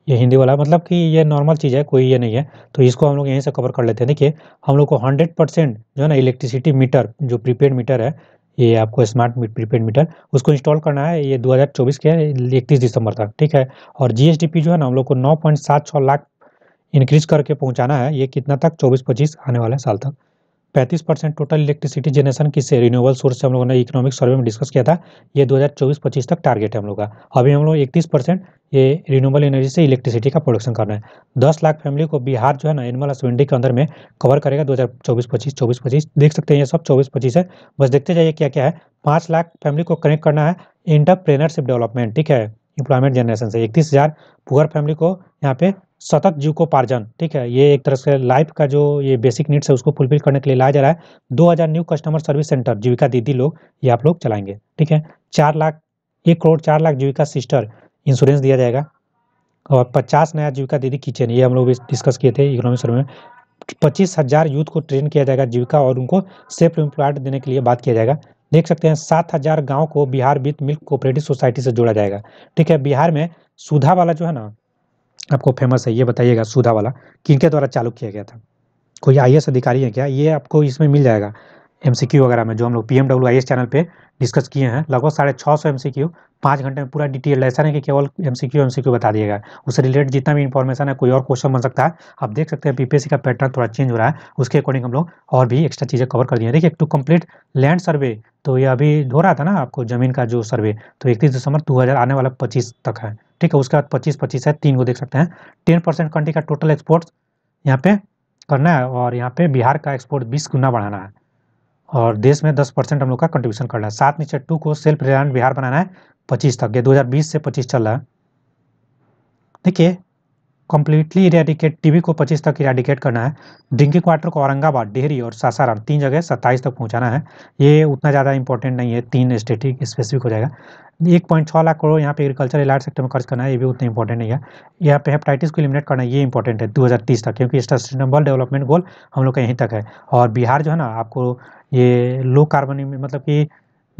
ये हिंदी वाला मतलब कि ये नॉर्मल चीज़ है कोई ये नहीं है तो इसको हम लोग यहीं से कवर कर लेते हैं देखिए हम लोग को हंड्रेड परसेंट जो है ना इलेक्ट्रिसिटी मीटर जो प्रीपेड मीटर है ये आपको स्मार्ट प्रीपेड मीटर उसको इंस्टॉल करना है ये 2024 के इकतीस दिसंबर तक ठीक है और जीएसडीपी जो है ना हम लोग को 9.76 लाख इंक्रीज करके पहुंचाना है ये कितना तक 24-25 आने वाले साल तक 35 परसेंट टोटल इलेक्ट्रिसिटी जनरेशन किससे रिन्यूएबल सोर्स से हम लोगों ने इकोनॉमिक सर्वे में डिस्कस किया था ये 2024-25 तक टारगेट है हम लोग का अभी हम लोग इकतीस परसेंट ये रिन्यूएबल एनर्जी से इलेक्ट्रिसिटी का प्रोडक्शन करना है दस लाख फैमिली को बिहार जो है ना एनिमल हस्बेंड्री के अंदर में कवर करेगा दो हज़ार चौबीस पच्चीस चौबीस पच्चीस देख सकते हैं ये सब चौबीस पच्चीस है बस देखते जाइए क्या क्या है पाँच लाख फैमिली को कनेक्ट करना है इंटरप्रेनरशिप डेवलपमेंट ठीक है इंप्लॉयमेंट जनरेशन से इकतीस हज़ार पुअर फैमिली को यहाँ पे सतत जीविकोपार्जन ठीक है ये एक तरह से लाइफ का जो ये बेसिक नीड्स है उसको फुलफिल करने के लिए लाया जा रहा है 2000 new customer service centre Jeevika दीदी लोग ये आप लोग चलाएंगे ठीक है चार लाख एक करोड़ चार लाख जीविका सिस्टर इंश्योरेंस दिया जाएगा और पचास नया जीविका दीदी किचन ये हम लोग भी डिस्कस किए थे इकोनॉमिक सर्वे में पच्चीस हज़ार यूथ को ट्रेन किया जाएगा जीविका और उनको सेफ एम्प्लॉयड देने के लिए बात किया जाएगा देख सकते हैं सात हज़ार गाँव को Bihar with milk cooperative society से जोड़ा जाएगा ठीक है बिहार में सुधा वाला जो है ना आपको फेमस है ये बताइएगा सुधा वाला किनके द्वारा चालू किया गया था कोई आई अधिकारी है क्या ये आपको इसमें मिल जाएगा एम वगैरह में जो हम लोग पी एम चैनल पर डिस्कस किए हैं लगभग साढ़े छः सौ एम सी क्यू पाँच घंटे में पूरा डिटेल ऐसा नहीं कि केवल M C Q M C Q बता दिएगा उससे रिलेटेड जितना भी इन्फॉर्मेशन है कोई और क्वेश्चन बन सकता है आप देख सकते हैं पीपीएससी का पैटर्न थोड़ा चेंज हो रहा है उसके अकॉर्डिंग हम लोग और भी एक्स्ट्रा चीज़ें कवर कर दिए देखिए एक टू कम्प्लीट लैंड सर्वे तो ये अभी हो रहा था ना आपको ज़मीन का जो सर्वे तो इकतीस दिसंबर दो आने वाला पच्चीस तक है ठीक है उसके बाद पच्चीस पच्चीस है तीन को देख सकते हैं टेन परसेंट कंट्री का टोटल एक्सपोर्ट यहाँ पे करना है और यहाँ पे बिहार का एक्सपोर्ट बीस गुना बढ़ाना है और देश में दस परसेंट हम लोग का कंट्रीब्यूशन करना है सात नीचे टू को सेल्फ रिलायंस बिहार बनाना है पच्चीस तक ये दो से पच्चीस चल रहा है देखिए कंप्लीटली इरेडिकेट टीबी को 25 तक इरेडिकेट करना है ड्रिंकिंग वाटर को औरंगाबाद डेहरी और सासाराम तीन जगह 27 तक पहुंचाना है ये उतना ज़्यादा इंपॉर्टेंट नहीं है तीन स्टेट ही स्पेसिफिक हो जाएगा एक पॉइंट छः लाख करोड़ यहाँ पे एग्रीकल्चर इलाज सेक्टर में खर्च करना है ये भी उतना इंपॉर्टेंट नहीं है यहाँ पे हेपेटाइटिस को इलिमिनेट करना ये इंपॉर्टेंट है 2030 तक क्योंकि इसका सस्टेनेबल डेवलपमेंट गोल हम लोग का यहीं तक है और बिहार जो है ना आपको ये लो कार्बन मतलब कि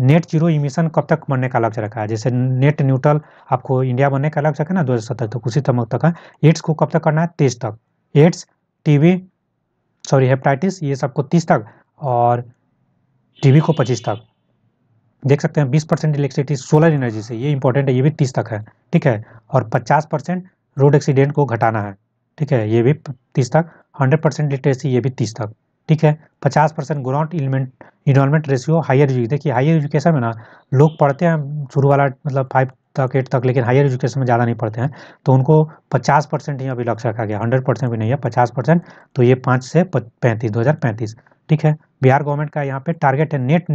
नेट जीरो इमिशन कब तक बनने का लक्ष्य रखा है जैसे नेट न्यूट्रल आपको इंडिया बनने का लक्ष्य रखा है ना दो हज़ार तक उसी तमक तक है हाँ? एड्स को कब तक करना है तीस तक एड्स टीबी सॉरी हेपेटाइटिस ये सबको तीस तक और टीबी को पच्चीस तक देख सकते हैं बीस परसेंट इलेक्ट्रिसिटी सोलर एनर्जी से ये इंपॉर्टेंट है ये भी तीस तक है ठीक है और पचास परसेंट रोड एक्सीडेंट को घटाना है ठीक है ये भी तीस तक हंड्रेड परसेंट लिटरेसी ये भी तीस तक ठीक है पचास percent gross enrolment enrolment ratio higher education देखिए हायर एजुकेशन में ना लोग पढ़ते हैं शुरू वाला मतलब फाइव तक एट तक लेकिन हायर एजुकेशन में ज़्यादा नहीं पढ़ते हैं तो उनको पचास परसेंट ही अभी लक्ष्य रखा गया हंड्रेड परसेंट भी नहीं है पचास परसेंट तो ये पाँच से पैंतीस दो हज़ार पैंतीस ठीक है बिहार गवर्नमेंट का यहाँ पे टारगेट है नेट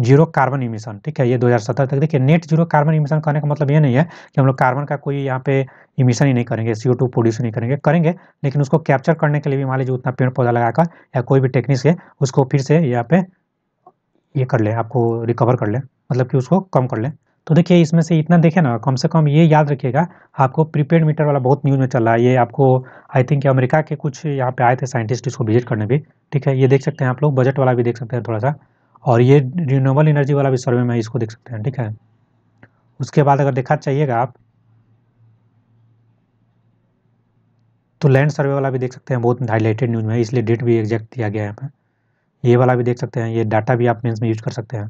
जीरो कार्बन इमिशन ठीक है ये 2017 तक देखिए नेट जीरो कार्बन इमिशन करने का मतलब ये नहीं है कि हम लोग कार्बन का कोई यहाँ पे इमिशन ही नहीं करेंगे सीओ टू प्रोड्यूस नहीं करेंगे करेंगे लेकिन उसको कैप्चर करने के लिए भी मान लीजिए उतना पेड़ पौधा लगाकर या कोई भी टेक्निक है उसको फिर से यहाँ पे ये कर लें आपको रिकवर कर लें मतलब कि उसको कम कर लें तो देखिए इसमें से इतना देखें ना कम से कम ये याद रखिएगा आपको प्रीपेड मीटर वाला बहुत न्यूज़ में चल रहा है ये आपको आई थिंक अमेरिका के कुछ यहाँ पे आए थे साइंटिस्ट इसको विजिट करने भी ठीक है ये देख सकते हैं आप लोग बजट वाला भी देख सकते हैं थोड़ा सा और ये रिन्यूएबल एनर्जी वाला भी सर्वे में इसको देख सकते हैं ठीक है उसके बाद अगर देखा चाहिएगा आप तो लैंड सर्वे वाला भी देख सकते हैं बहुत हाईलाइटेड न्यूज में इसलिए डेट भी एग्जैक्ट दिया गया है यहाँ ये वाला भी देख सकते हैं ये डाटा भी आप मेन्स में यूज कर सकते हैं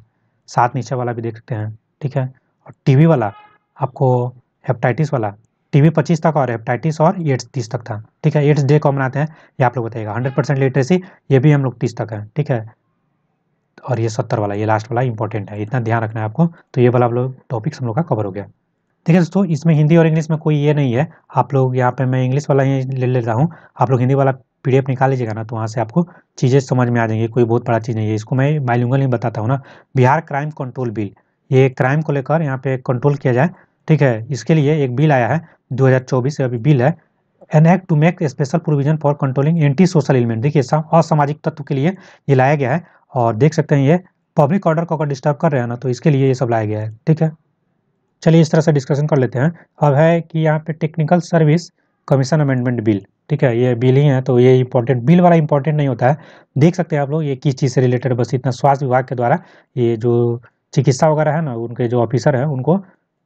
साथ नीचे वाला भी देख सकते हैं ठीक है और टीवी वाला आपको हेपेटाइटिस वाला टीवी पच्चीस तक और हेपेटाइटिस और एड्स तीस तक था ठीक है एड्स डे कॉमन आते हैं ये आप लोग बताइएगा हंड्रेड परसेंट लिटरेसी ये भी हम लोग तीस तक है ठीक है और ये सत्तर वाला ये लास्ट वाला इंपॉर्टेंट है इतना ध्यान रखना है आपको तो ये वाला आप लोग टॉपिक्स हम लोग का कवर हो गया ठीक है दोस्तों इसमें हिंदी और इंग्लिश में कोई ये नहीं है आप लोग यहाँ पे मैं इंग्लिश वाला ही ले लेता हूँ आप लोग हिंदी वाला पी निकाल लीजिएगा ना तो वहाँ से आपको चीज़ें समझ में आ जाएंगी कोई बहुत बड़ा चीज़ नहीं है इसको मैं बाइलूंगल ही बताता हूँ ना बिहार क्राइम कंट्रोल बिल ये क्राइम को लेकर यहाँ पे कंट्रोल किया जाए ठीक है इसके लिए एक बिल आया है दो अभी बिल है an act to make special provision for controlling anti social element देखिए असामाजिक तत्व के लिए ये लाया गया है और देख सकते हैं ये पब्लिक ऑर्डर को अगर डिस्टर्ब कर रहे हैं ना तो इसके लिए ये सब लाया गया है ठीक है चलिए इस तरह से डिस्कशन कर लेते हैं अब है कि यहाँ पे technical service commission amendment bill ठीक है ये बिल ही है तो ये इंपॉर्टेंट बिल वाला इंपॉर्टेंट नहीं होता है देख सकते हैं आप लोग ये किस चीज़ से रिलेटेड बस इतना स्वास्थ्य विभाग के द्वारा ये जो चिकित्सा वगैरह है ना उनके जो ऑफिसर हैं उनको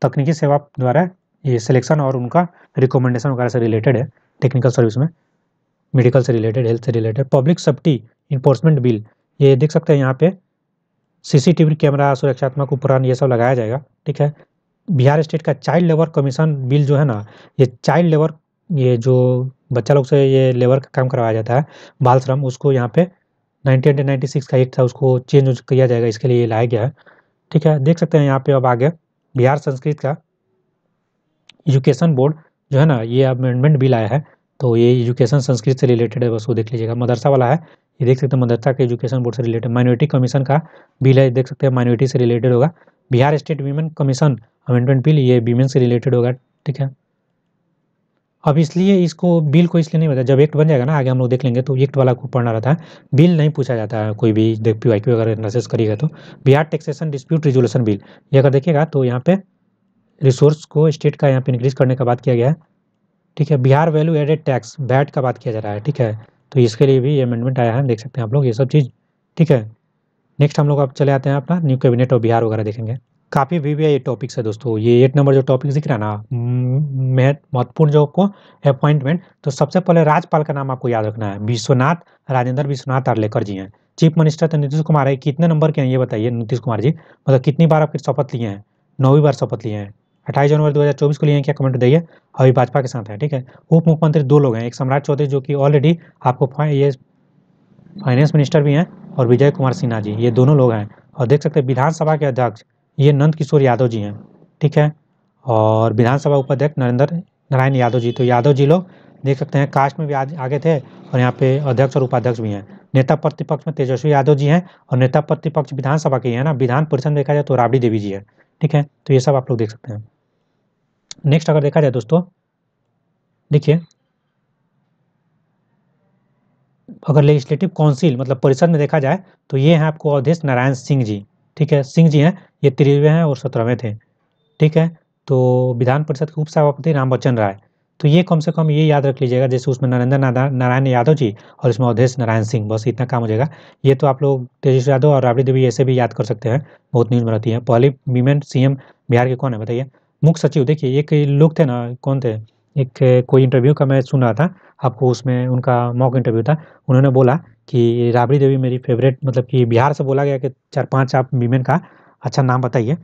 तकनीकी सेवा द्वारा ये सिलेक्शन और उनका रिकमेंडेशन वगैरह से रिलेटेड है टेक्निकल सर्विस में मेडिकल से रिलेटेड हेल्थ से related public safety enforcement bill ये देख सकते हैं यहाँ पे सीसीटीवी कैमरा सुरक्षात्मक उपकरण ये सब लगाया जाएगा ठीक है बिहार स्टेट का चाइल्ड लेबर कमीशन बिल जो है ना ये चाइल्ड लेबर ये जो बच्चा लोग से ये लेबर का काम करवाया जाता है बाल श्रम उसको यहाँ पे नाइनटीन नाइन्टी सिक्स का एक्ट था उसको चेंज किया जाएगा इसके लिए लाया गया है ठीक है देख सकते हैं यहाँ पे अब आगे बिहार संस्कृत का एजुकेशन बोर्ड जो है ना ये अमेंडमेंट बिल आया है तो ये एजुकेशन संस्कृत से रिलेटेड है बस वो देख लीजिएगा मदरसा वाला है ये देख सकते हैं मदरसा के एजुकेशन बोर्ड से रिलेटेड माइनॉरिटी कमीशन का बिल है देख सकते हैं माइनॉरिटी से रिलेटेड होगा Bihar state women commission amendment bill ये वीमेन से रिलेटेड होगा ठीक है अब इसलिए इसको बिल को इसलिए नहीं बताया जब एक्ट बन जाएगा ना आगे हम लोग देख लेंगे तो एक्ट वाला को पढ़ना रहता है बिल नहीं पूछा जाता है कोई भी देख पी वाई अगर एनालिसिस करिएगा तो Bihar taxation dispute resolution bill ये अगर देखिएगा तो यहाँ पे रिसोर्स को स्टेट का यहाँ पे इंक्रीज करने का बात किया गया है ठीक है Bihar value added tax VAT का बात किया जा रहा है ठीक है तो इसके लिए भी अमेंडमेंट आया है देख सकते हैं आप लोग ये सब चीज़ ठीक है नेक्स्ट हम लोग आप चले आते हैं अपना न्यू कैबिनेट ऑफ बिहार वगैरह देखेंगे काफ़ी वी वी ये टॉपिक्स है दोस्तों ये एट नंबर जो टॉपिक दिख रहा है ना महत्वपूर्ण जो आपको अपॉइंटमेंट तो सबसे पहले राज्यपाल का नाम आपको याद रखना है विश्वनाथ राजेंद्र विश्वनाथ आर्लेकर जी हैं चीफ मिनिस्टर तो नीतीश कुमार है कितने नंबर के हैं ये बताइए नीतीश कुमार जी मतलब कितनी बार आपके शपथ लिए हैं नौवीं बार शपथ लिए हैं अट्ठाईस जनवरी चौबीस को लिए क्या कमेंट दिए अभी भाजपा के साथ है ठीक है उप मुख्यमंत्री दो लोग हैं एक सम्राट चौधरी जो कि ऑलरेडी आपको ये फाइनेंस मिनिस्टर भी हैं और विजय कुमार सिन्हा जी ये दोनों लोग हैं और देख सकते हैं विधानसभा के अध्यक्ष ये नंद किशोर यादव जी हैं ठीक है और विधानसभा उपाध्यक्ष नरेंद्र नारायण यादव जी तो यादव जी लोग देख सकते हैं कास्ट में भी आज आगे थे और यहाँ पे अध्यक्ष और उपाध्यक्ष भी हैं नेता प्रतिपक्ष में तेजस्वी यादव जी हैं और नेता प्रतिपक्ष विधानसभा के हैं ना विधान परिषद में देखा जाए तो राबड़ी देवी जी है ठीक है तो ये सब आप लोग देख सकते हैं नेक्स्ट अगर देखा जाए दोस्तों देखिए अगर लेजिस्लेटिव काउंसिल मतलब परिषद में देखा जाए तो ये हैं आपको अध्यक्ष नारायण सिंह जी ठीक है सिंह जी हैं ये तिरवे हैं और सत्रहवें थे ठीक है तो विधान परिषद के उप सभापति राम बच्चन राय तो ये कम से कम ये याद रख लीजिएगा जैसे उसमें नरेंद्र नारायण यादव जी और इसमें अवधेश नारायण सिंह बस इतना काम हो जाएगा ये तो आप लोग तेजस्वी यादव और राबड़ी देवी ऐसे भी याद कर सकते हैं बहुत न्यूज़ में रहती है पहली वीमेन सीएम बिहार के कौन है बताइए मुख्य सचिव देखिए एक लोग थे ना कौन थे एक कोई इंटरव्यू का मैं सुन रहा था आपको उसमें उनका मॉक इंटरव्यू था उन्होंने बोला कि राबड़ी देवी मेरी फेवरेट मतलब कि बिहार से बोला गया कि चार पांच आप वीमेन का अच्छा नाम बताइए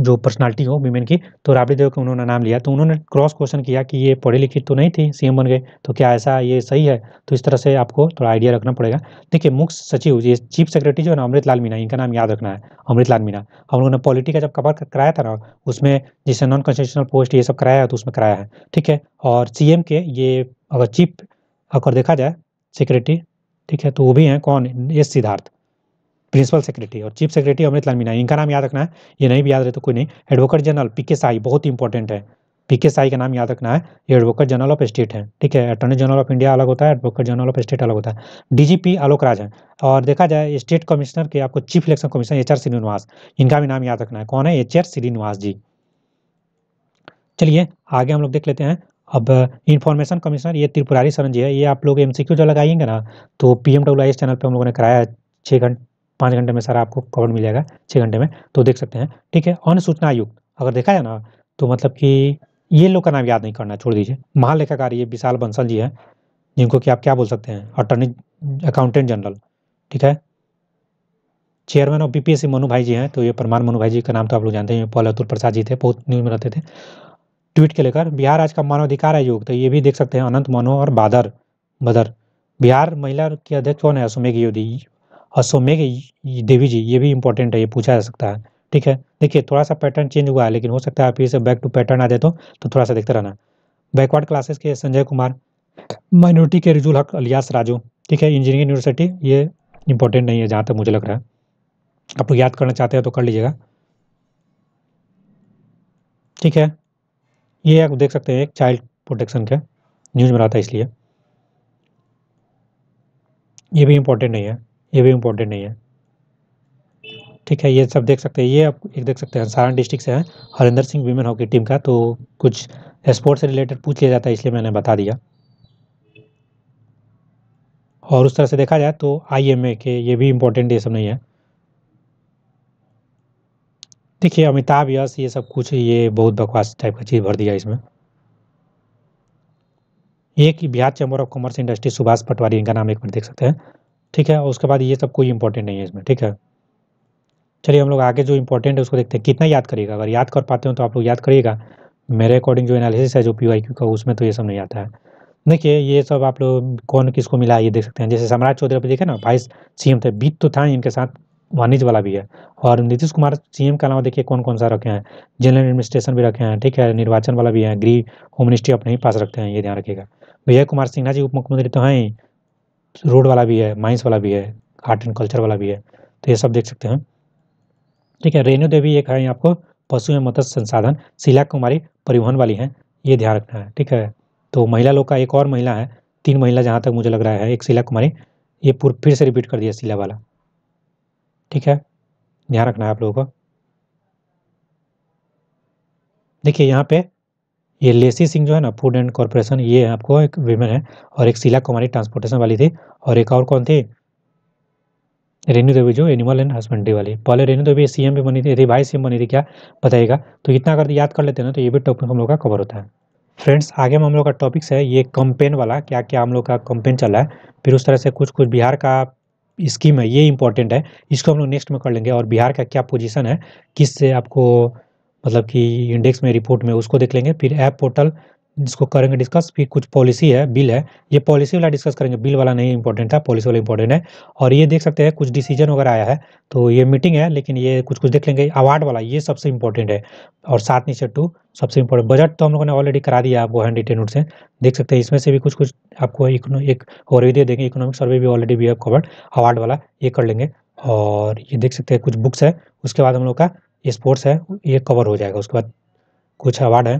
जो पर्सनालिटी हो वीमेन की तो राबड़ी देव का उन्होंने नाम लिया तो उन्होंने क्रॉस क्वेश्चन किया कि ये पढ़ी लिखी तो नहीं थी सीएम बन गए तो क्या ऐसा ये सही है तो इस तरह से आपको थोड़ा आइडिया रखना पड़ेगा देखिए मुख्य सचिव ये चीफ सेक्रेटरी जो है ना अमृत लाल मीना इनका नाम याद रखना है अमृत लाल मीना हम लोगों ने पॉलिटी का जब कवर कराया था ना उसमें जैसे नॉन कॉन्स्टिट्यूशनल पोस्ट ये सब कराया है तो उसमें कराया है ठीक है और सी के ये अगर चीफ अगर देखा जाए सेक्रेटरी ठीक है तो वो भी हैं कौन एस सिद्धार्थ प्रिंसिपल सेक्रेटरी और चीफ सेक्रेटरी अमृत लाल मीना इनका नाम याद रखना है ये नहीं भी याद रहे तो कोई नहीं एडवोकेट जनरल पी के साई बहुत इंपॉर्टेंट है पी के साई का नाम याद रखना है ये एडवोकेट जनरल ऑफ स्टेट है ठीक है अटॉर्नी जनरल ऑफ इंडिया अलग होता है एडवोकेट जनरल ऑफ स्टेट अलग होता है डीजीपी आलोक राज है और देखा जाए स्टेट कमिश्नर के आपको chief election commissioner H R Srinivas इनका भी नाम याद रखना है कौन है एच आर श्रीनिवास जी चलिए आगे हम लोग देख लेते हैं अब इन्फॉर्मेशन कमिश्नर ये त्रिपुरारी सरन जी है ये आप लोग एम सी क्यू जो लगाइएंगे ना तो पी आई एस चैनल पर हम लोगों ने कराया है छः घंटे पाँच घंटे में सर आपको कवर मिल जाएगा छः घंटे में तो देख सकते हैं ठीक है ऑन सूचना आयुक्त अगर देखा है ना तो मतलब कि ये लोग का नाम याद नहीं करना छोड़ दीजिए महालेखाकार ये विशाल बंसल जी हैं जिनको कि आप क्या बोल सकते हैं अटर्नी अकाउंटेंट जनरल ठीक है चेयरमैन ऑफ बीपीएससी मनु भाई जी हैं तो ये परमान मनु भाई जी का नाम तो आप लोग जानते हैं पौल अतुल प्रसाद जी थे बहुत न्यूज में रहते थे ट्वीट के लेकर बिहार आज का मानवाधिकार आयोग तो ये भी देख सकते हैं अनंत मनो और बादर बदर बिहार महिला की अध्यक्ष कौन है सुमेघ योदी और देवी जी ये भी इंपॉर्टेंट है ये पूछा जा सकता है ठीक है देखिए थोड़ा सा पैटर्न चेंज हुआ है लेकिन हो सकता है आप इसे बैक टू पैटर्न आ जाए तो, तो थोड़ा सा देखते रहना बैकवर्ड क्लासेस के संजय कुमार माइनॉरिटी के रिजुल हक अलियास राजू ठीक है इंजीनियरिंग यूनिवर्सिटी ये इंपॉर्टेंट नहीं है जहाँ तक मुझे लग रहा है आप लोग याद करना चाहते हैं तो कर लीजिएगा ठीक है ये आप देख सकते हैं एक चाइल्ड प्रोटेक्शन का न्यूज़ में रहा था इसलिए ये भी इम्पोर्टेंट नहीं है ये भी इम्पोर्टेंट नहीं है ठीक है ये सब देख सकते हैं ये आप एक देख सकते हैं सारण डिस्ट्रिक्ट से है Harinder Singh women hockey team का तो कुछ स्पोर्ट्स से रिलेटेड पूछ लिया जाता है इसलिए मैंने बता दिया और उस तरह से देखा जाए तो आई एम ए के ये भी इम्पोर्टेंट ये सब नहीं है देखिए अमिताभ यश ये सब कुछ ये बहुत बकवास टाइप का चीज़ भर दिया इसमें ये कि Bihar chamber of commerce industry Subhash Patwari इनका नाम एक बार देख सकते हैं ठीक है और उसके बाद ये सब कोई इंपॉर्टेंट नहीं है इसमें ठीक है चलिए हम लोग आगे जो इंपॉर्टेंट है उसको देखते हैं कितना याद करिएगा अगर याद कर पाते हो तो आप लोग याद करिएगा मेरे अकॉर्डिंग जो एनालिसिस है जो पी का उसमें तो ये सब नहीं आता है देखिए ये सब आप लोग कौन किसको मिला ये देख सकते हैं जैसे सम्राट चौधरी पर देखे ना वाइस सीएम थे बीत तो था इनके साथ वाणिज्य वाला भी है और नीतीश कुमार सीएम के अलावा देखिए कौन कौन सा रखे हैं जनरल एडमिनिस्ट्रेशन भी रखे हैं ठीक है निर्वाचन वाला भी है गृह होम मिनिस्ट्री अपने ही पास रखते हैं ये ध्यान रखिएगा विजय कुमार सिन्हा जी उप मुख्यमंत्री तो हैं रोड वाला भी है माइंस वाला भी है आर्ट एंड कल्चर वाला भी है तो ये सब देख सकते हैं ठीक है रेणु देवी एक है आपको पशु एवं मत्स्य संसाधन शिला कुमारी परिवहन वाली हैं ये ध्यान रखना है ठीक है तो महिला लोग का एक और महिला है तीन महिला जहाँ तक मुझे लग रहा है एक शिला कुमारी ये पूर्व फिर से रिपीट कर दिया शिला वाला ठीक है ध्यान रखना है आप लोगों को देखिए यहाँ पे ये लेसी सिंह जो है ना फूड एंड कॉरपोरेशन ये आपको एक विमेन है और एक शीला कुमारी ट्रांसपोर्टेशन वाली थी और एक और कौन थी रेणु देवी जो एनिमल एंड हस्बेंड्री वाली पहले रेणु देवी सीएम भी बनी थी सी सीएम बनी थी क्या बताइएगा तो इतना अगर याद कर लेते हैं ना तो ये भी टॉपिक हम लोग का कवर होता है फ्रेंड्स आगे में हम लोग का टॉपिक्स है ये कंपेन वाला क्या क्या हम लोग का कंपेन चला है फिर उस तरह से कुछ कुछ बिहार का स्कीम है ये इंपॉर्टेंट है इसको हम लोग नेक्स्ट में कर लेंगे और बिहार का क्या पोजिशन है किससे आपको मतलब कि इंडेक्स में रिपोर्ट में उसको देख लेंगे फिर ऐप पोर्टल जिसको करेंगे डिस्कस फिर कुछ पॉलिसी है बिल है ये पॉलिसी वाला डिस्कस करेंगे बिल वाला नहीं इंपॉर्टेंट है पॉलिसी वाला इंपॉर्टेंट है और ये देख सकते हैं कुछ डिसीजन वगैरह आया है तो ये मीटिंग है लेकिन ये कुछ कुछ देख लेंगे अवार्ड वाला ये सबसे इंपॉर्टेंट है और सात नीचे टू सबसे इंपॉर्टेंट बजट तो हम लोगों ने ऑलरेडी करा दिया आपको हैंड रिटेन से देख सकते हैं इसमें से भी कुछ कुछ आपको एक और दे देंगे इकोनॉमिक सर्वे भी ऑलरेडी भी है कवर्ड अवार्ड वाला ये कर लेंगे और ये देख सकते हैं कुछ बुक्स है उसके बाद हम लोग का स्पोर्ट्स है ये कवर हो जाएगा उसके बाद कुछ अवार्ड है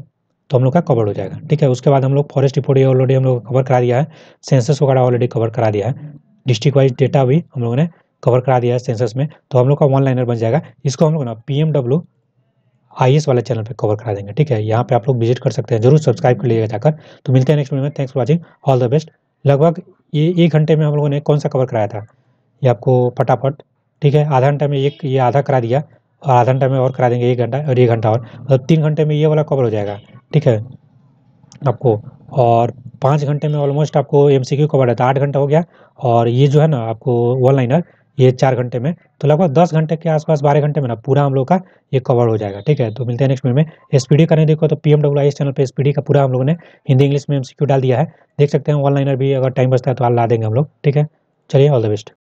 तो हम लोग का कवर हो जाएगा ठीक है उसके बाद हम लोग फॉरेस्ट रिपोर्ट ये ऑलरेडी हम लोग कवर करा दिया है सेंसस वगैरह ऑलरेडी कवर करा दिया है डिस्ट्रिक्ट वाइज डेटा भी हम लोगों ने कवर करा दिया है सेंसस में तो हम लोग का वन लाइनर बन जाएगा इसको हम लोग ना P M W I S वाले चैनल पे कवर करा देंगे ठीक है यहाँ पे आप लोग विजिट कर सकते हैं जरूर सब्सक्राइब कर लीजिएगा जाकर तो मिलते हैं नेक्स्ट वीडियो में thanks for watching all the best लगभग ये एक घंटे में हम लोगों ने कौन सा कवर कराया था ये आपको फटाफट ठीक है आधा घंटे में एक ये आधा करा दिया और आधा घंटा में और करा देंगे एक घंटा और एक घंटा और मतलब तीन घंटे में ये वाला कवर हो जाएगा ठीक है आपको और पाँच घंटे में ऑलमोस्ट आपको एम सी क्यू कवर रहता है आठ घंटा हो गया और ये जो है ना आपको वन लाइनर ये चार घंटे में तो लगभग दस घंटे के आसपास बारह घंटे में ना पूरा हम लोग का ये कवर हो जाएगा ठीक है तो मिलते हैं नेक्स्ट मिनट में एस डी करने देखो तो पी एम डब्ल्यू इस चैनल पे डी का पूरा हम लोगों ने हिंदी इंग्लिश में क्यू डाल दिया है देख सकते हैं ऑनलाइनर भी अगर टाइम बचता है तो ला देंगे हम लोग ठीक है चलिए ऑल द बेस्ट